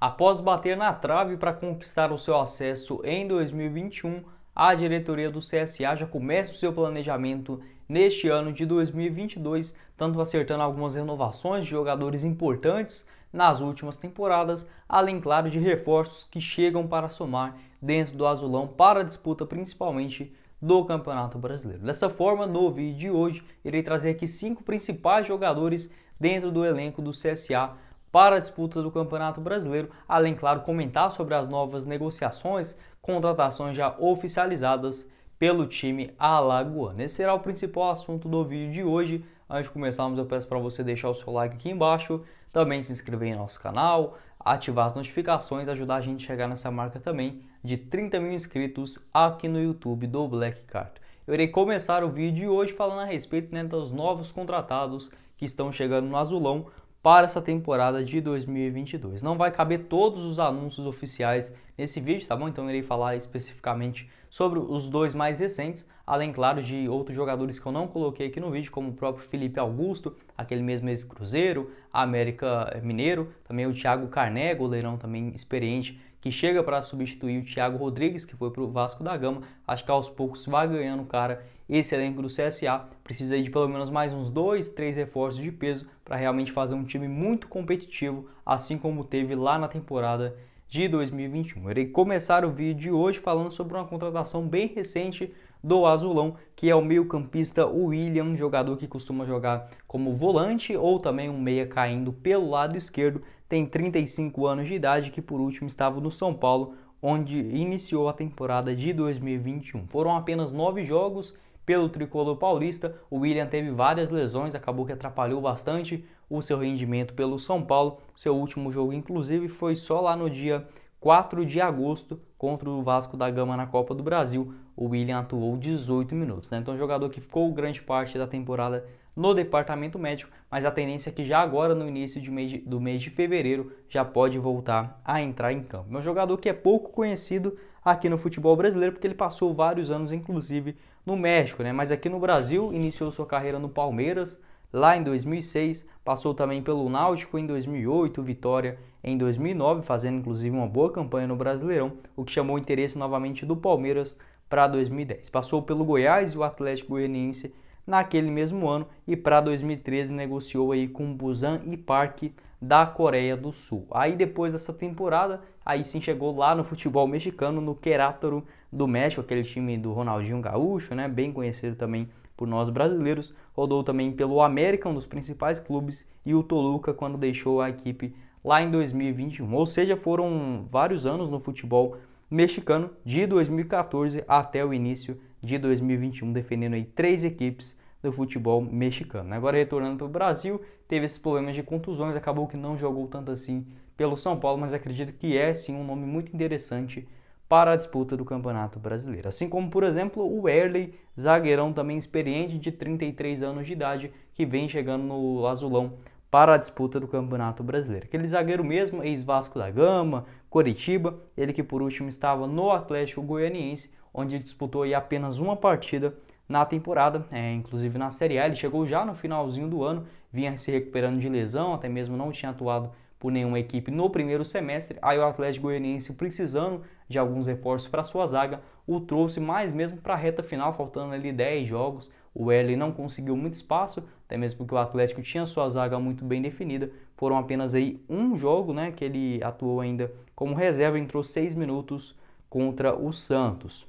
Após bater na trave para conquistar o seu acesso em 2021, a diretoria do CSA já começa o seu planejamento neste ano de 2022, tanto acertando algumas renovações de jogadores importantes nas últimas temporadas, além, claro, de reforços que chegam para somar dentro do azulão para a disputa principalmente do Campeonato Brasileiro. Dessa forma, no vídeo de hoje, irei trazer aqui cinco principais jogadores dentro do elenco do CSA para a disputa do Campeonato Brasileiro, além, claro, comentar sobre as novas negociações, contratações já oficializadas pelo time alagoano. Esse será o principal assunto do vídeo de hoje. Antes de começarmos, eu peço para você deixar o seu like aqui embaixo, também se inscrever em nosso canal, ativar as notificações, ajudar a gente a chegar nessa marca também de 30 mil inscritos aqui no YouTube do Black Card. Eu irei começar o vídeo de hoje falando a respeito né, dos novos contratados que estão chegando no azulão para essa temporada de 2022. Não vai caber todos os anúncios oficiais nesse vídeo, tá bom? Então irei falar especificamente sobre os dois mais recentes, além, claro, de outros jogadores que eu não coloquei aqui no vídeo, como o próprio Felipe Augusto, aquele mesmo ex-Cruzeiro, América Mineiro, também o Thiago Carné, goleirão também experiente, que chega para substituir o Thiago Rodrigues, que foi para o Vasco da Gama. Acho que aos poucos vai ganhando cara esse elenco do CSA precisa de pelo menos mais uns dois, três reforços de peso para realmente fazer um time muito competitivo, assim como teve lá na temporada de 2021. Eu irei começar o vídeo de hoje falando sobre uma contratação bem recente do Azulão, que é o meio-campista William, jogador que costuma jogar como volante ou também um meia caindo pelo lado esquerdo, tem 35 anos de idade, que por último estava no São Paulo, onde iniciou a temporada de 2021. Foram apenas nove jogos pelo tricolor paulista. O William teve várias lesões, acabou que atrapalhou bastante o seu rendimento pelo São Paulo. Seu último jogo, inclusive, foi só lá no dia 4 de agosto contra o Vasco da Gama na Copa do Brasil. O William atuou 18 minutos. Né? Então, jogador que ficou grande parte da temporada no departamento médico, mas a tendência é que já agora no início mês de, do mês de fevereiro já pode voltar a entrar em campo. É um jogador que é pouco conhecido aqui no futebol brasileiro porque ele passou vários anos, inclusive, no México, né? mas aqui no Brasil iniciou sua carreira no Palmeiras, lá em 2006, passou também pelo Náutico em 2008, Vitória em 2009, fazendo inclusive uma boa campanha no Brasileirão, o que chamou o interesse novamente do Palmeiras para 2010. Passou pelo Goiás e o Atlético Goianiense naquele mesmo ano e para 2013 negociou aí com Busan e Park da Coreia do Sul. Aí depois dessa temporada aí sim chegou lá no futebol mexicano, no Querétaro do México, aquele time do Ronaldinho Gaúcho, né, bem conhecido também por nós brasileiros, rodou também pelo América, um dos principais clubes, e o Toluca quando deixou a equipe lá em 2021. Ou seja, foram vários anos no futebol mexicano, de 2014 até o início de 2021, defendendo aí três equipes do futebol mexicano. Agora retornando para o Brasil, teve esses problemas de contusões, acabou que não jogou tanto assim pelo São Paulo, mas acredito que é sim um nome muito interessante para a disputa do Campeonato Brasileiro. Assim como, por exemplo, o Erley, zagueirão também experiente de 33 anos de idade, que vem chegando no azulão para a disputa do Campeonato Brasileiro. Aquele zagueiro mesmo, ex-Vasco da Gama, Coritiba, ele que por último estava no Atlético Goianiense, onde disputou apenas uma partida na temporada, é, inclusive na Série A. Ele chegou já no finalzinho do ano, vinha se recuperando de lesão, até mesmo não tinha atuado por nenhuma equipe no primeiro semestre, aí o Atlético Goianiense precisando de alguns reforços para sua zaga, o trouxe mais mesmo para a reta final, faltando ali 10 jogos. O L não conseguiu muito espaço, até mesmo porque o Atlético tinha sua zaga muito bem definida. Foram apenas aí um jogo, né, que ele atuou ainda como reserva, entrou 6 minutos contra o Santos.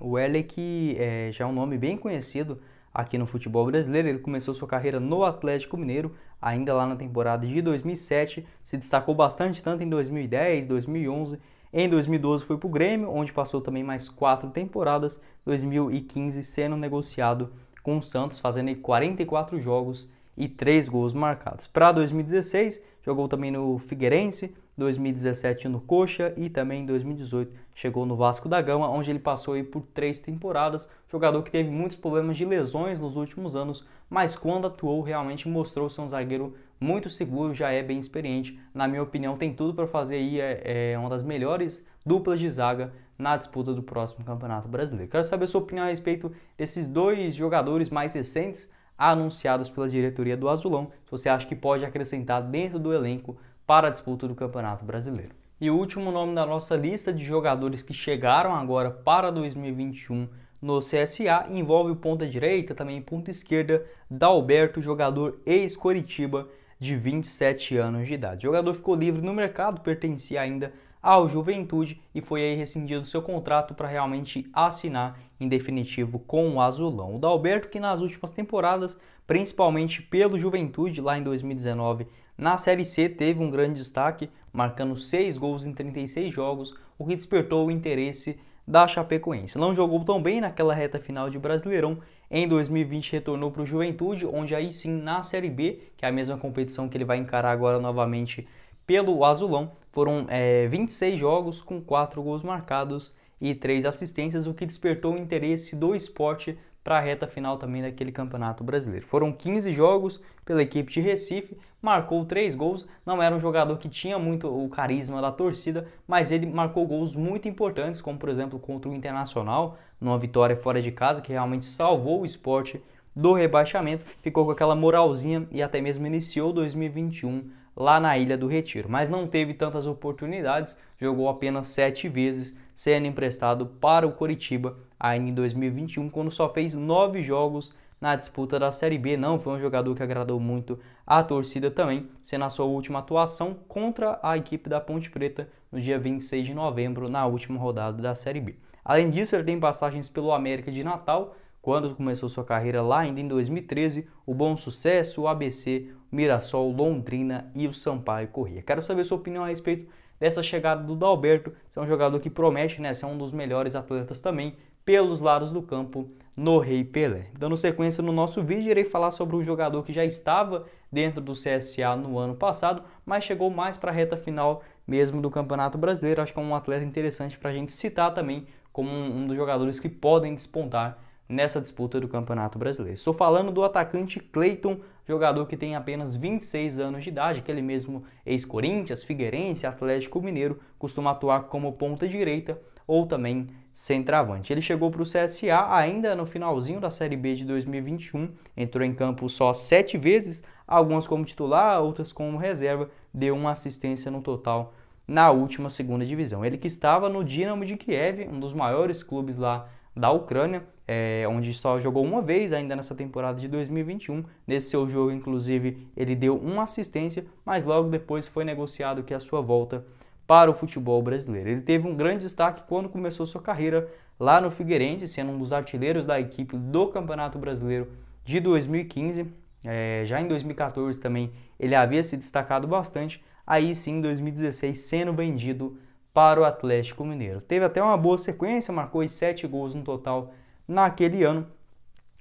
O L que é, já é um nome bem conhecido aqui no futebol brasileiro, ele começou sua carreira no Atlético Mineiro, ainda lá na temporada de 2007, se destacou bastante tanto em 2010, 2011, em 2012 foi para o Grêmio, onde passou também mais quatro temporadas, 2015 sendo negociado com o Santos, fazendo 44 jogos e três gols marcados. Para 2016, jogou também no Figueirense, 2017 no Coxa e também em 2018 chegou no Vasco da Gama, onde ele passou aí por três temporadas. Jogador que teve muitos problemas de lesões nos últimos anos, mas quando atuou realmente mostrou ser um zagueiro muito seguro, já é bem experiente. Na minha opinião, tem tudo para fazer aí é, é, uma das melhores duplas de zaga na disputa do próximo Campeonato Brasileiro. Quero saber a sua opinião a respeito desses dois jogadores mais recentes anunciados pela diretoria do Azulão. Se você acha que pode acrescentar dentro do elenco para a disputa do Campeonato Brasileiro. E o último nome da nossa lista de jogadores que chegaram agora para 2021 no CSA envolve o ponta direita, também ponta esquerda, Dalberto, jogador ex-Coritiba de 27 anos de idade. O jogador ficou livre no mercado, pertencia ainda ao Juventude e foi aí rescindido seu contrato para realmente assinar em definitivo com o Azulão. O Dalberto que nas últimas temporadas, principalmente pelo Juventude lá em 2019, na Série C teve um grande destaque, marcando 6 gols em 36 jogos, o que despertou o interesse da Chapecoense. Não jogou tão bem naquela reta final de Brasileirão, em 2020 retornou para o Juventude, onde aí sim na Série B, que é a mesma competição que ele vai encarar agora novamente pelo Azulão, foram é, 26 jogos com 4 gols marcados e 3 assistências, o que despertou o interesse do esporte para a reta final também daquele Campeonato Brasileiro. Foram 15 jogos, pela equipe de Recife, marcou três gols. Não era um jogador que tinha muito o carisma da torcida, mas ele marcou gols muito importantes, como por exemplo contra o Internacional, numa vitória fora de casa que realmente salvou o esporte do rebaixamento, ficou com aquela moralzinha e até mesmo iniciou 2021 lá na Ilha do Retiro, mas não teve tantas oportunidades, jogou apenas sete vezes, sendo emprestado para o Coritiba ainda em 2021, quando só fez nove jogos na disputa da Série B. Não foi um jogador que agradou muito a torcida também, sendo a sua última atuação contra a equipe da Ponte Preta no dia 26 de novembro, na última rodada da Série B. Além disso, ele tem passagens pelo América de Natal, quando começou sua carreira lá ainda em 2013, o Bom Sucesso, o ABC, o Mirassol, Londrina e o Sampaio Corrêa. Quero saber sua opinião a respeito dessa chegada do Dalberto, se é um jogador que promete, né, ser é um dos melhores atletas também pelos lados do campo no Rei Pelé. Dando sequência no nosso vídeo, irei falar sobre um jogador que já estava dentro do CSA no ano passado, mas chegou mais para a reta final mesmo do Campeonato Brasileiro. Acho que é um atleta interessante para a gente citar também como um dos jogadores que podem despontar nessa disputa do Campeonato Brasileiro. Estou falando do atacante Cleiton, jogador que tem apenas 26 anos de idade, ele mesmo ex-Corinthians, Figueirense, Atlético Mineiro, costuma atuar como ponta direita ou também centroavante. Ele chegou para o CSA ainda no finalzinho da Série B de 2021, entrou em campo só sete vezes, algumas como titular, outras como reserva, deu uma assistência no total na última segunda divisão. Ele que estava no Dinamo de Kiev, um dos maiores clubes lá da Ucrânia, é, onde só jogou uma vez ainda nessa temporada de 2021. Nesse seu jogo, inclusive, ele deu uma assistência, mas logo depois foi negociado que a sua volta para o futebol brasileiro. Ele teve um grande destaque quando começou sua carreira lá no Figueirense, sendo um dos artilheiros da equipe do Campeonato Brasileiro de 2015. É, já em 2014 também ele havia se destacado bastante, aí sim em 2016 sendo vendido para o Atlético Mineiro. Teve até uma boa sequência, marcou sete gols no total naquele ano.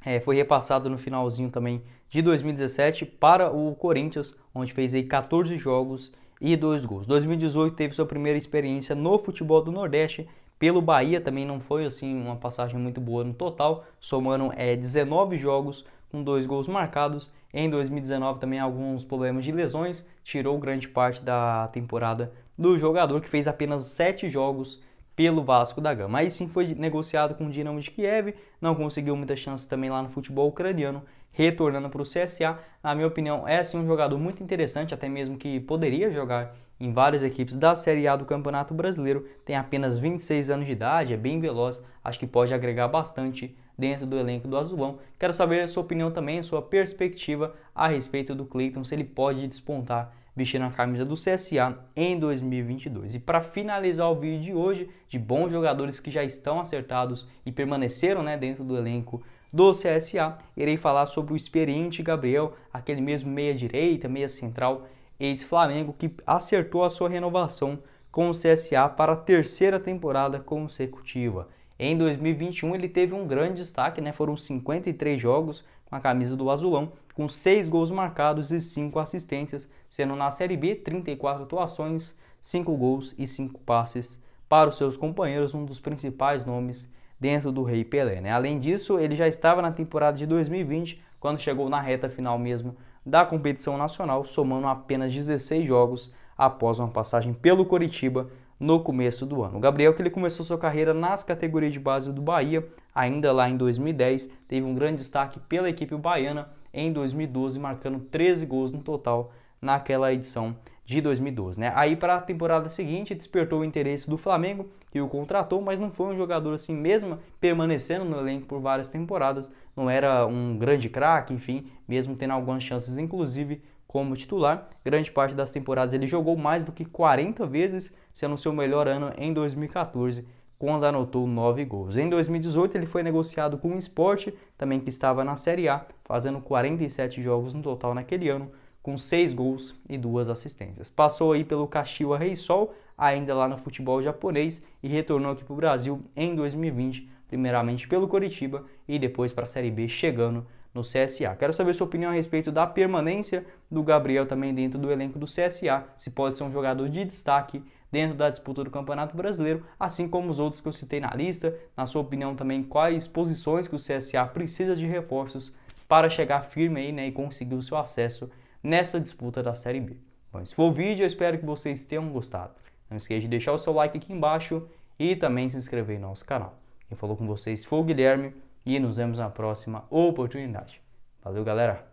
É, foi repassado no finalzinho também de 2017 para o Corinthians, onde fez aí 14 jogos e dois gols. 2018 teve sua primeira experiência no futebol do Nordeste pelo Bahia, também não foi assim uma passagem muito boa no total, somando é, 19 jogos com dois gols marcados. Em 2019 também alguns problemas de lesões, tirou grande parte da temporada do jogador que fez apenas 7 jogos pelo Vasco da Gama. Aí sim foi negociado com o Dinamo de Kiev, não conseguiu muita chance também lá no futebol ucraniano retornando para o CSA, na minha opinião, é sim um jogador muito interessante, até mesmo que poderia jogar em várias equipes da Série A do Campeonato Brasileiro, tem apenas 26 anos de idade, é bem veloz, acho que pode agregar bastante dentro do elenco do Azulão. Quero saber a sua opinião também, a sua perspectiva a respeito do Cleiton, se ele pode despontar vestindo a camisa do CSA em 2022. E para finalizar o vídeo de hoje, de bons jogadores que já estão acertados e permaneceram né, dentro do elenco do CSA, irei falar sobre o experiente Gabriel, aquele mesmo meia-direita, meia-central, ex-Flamengo, que acertou a sua renovação com o CSA para a terceira temporada consecutiva. Em 2021 ele teve um grande destaque, né? Foram 53 jogos com a camisa do Azulão, com 6 gols marcados e 5 assistências, sendo na Série B 34 atuações, 5 gols e 5 passes para os seus companheiros, um dos principais nomes dentro do Rei Pelé. Né? Além disso, ele já estava na temporada de 2020, quando chegou na reta final mesmo da competição nacional, somando apenas 16 jogos após uma passagem pelo Coritiba no começo do ano. O Gabriel, que ele começou sua carreira nas categorias de base do Bahia, ainda lá em 2010, teve um grande destaque pela equipe baiana em 2012, marcando 13 gols no total naquela edição de 2012, né? Aí para a temporada seguinte despertou o interesse do Flamengo e o contratou, mas não foi um jogador assim mesmo permanecendo no elenco por várias temporadas, não era um grande craque, enfim, mesmo tendo algumas chances inclusive como titular. Grande parte das temporadas ele jogou mais do que 40 vezes, sendo seu melhor ano em 2014, quando anotou 9 gols. Em 2018 ele foi negociado com o Sport, também que estava na Série A, fazendo 47 jogos no total naquele ano com seis gols e duas assistências. Passou aí pelo Kashiwa Reysol, ainda lá no futebol japonês, e retornou aqui para o Brasil em 2020, primeiramente pelo Coritiba e depois para a Série B, chegando no CSA. Quero saber sua opinião a respeito da permanência do Gabriel também dentro do elenco do CSA, se pode ser um jogador de destaque dentro da disputa do Campeonato Brasileiro, assim como os outros que eu citei na lista. Na sua opinião também, quais posições que o CSA precisa de reforços para chegar firme aí, né, e conseguir o seu acesso nessa disputa da Série B. Bom, esse foi o vídeo, eu espero que vocês tenham gostado. Não esqueça de deixar o seu like aqui embaixo e também se inscrever no nosso canal. Quem falou com vocês foi o Guilherme e nos vemos na próxima oportunidade. Valeu, galera!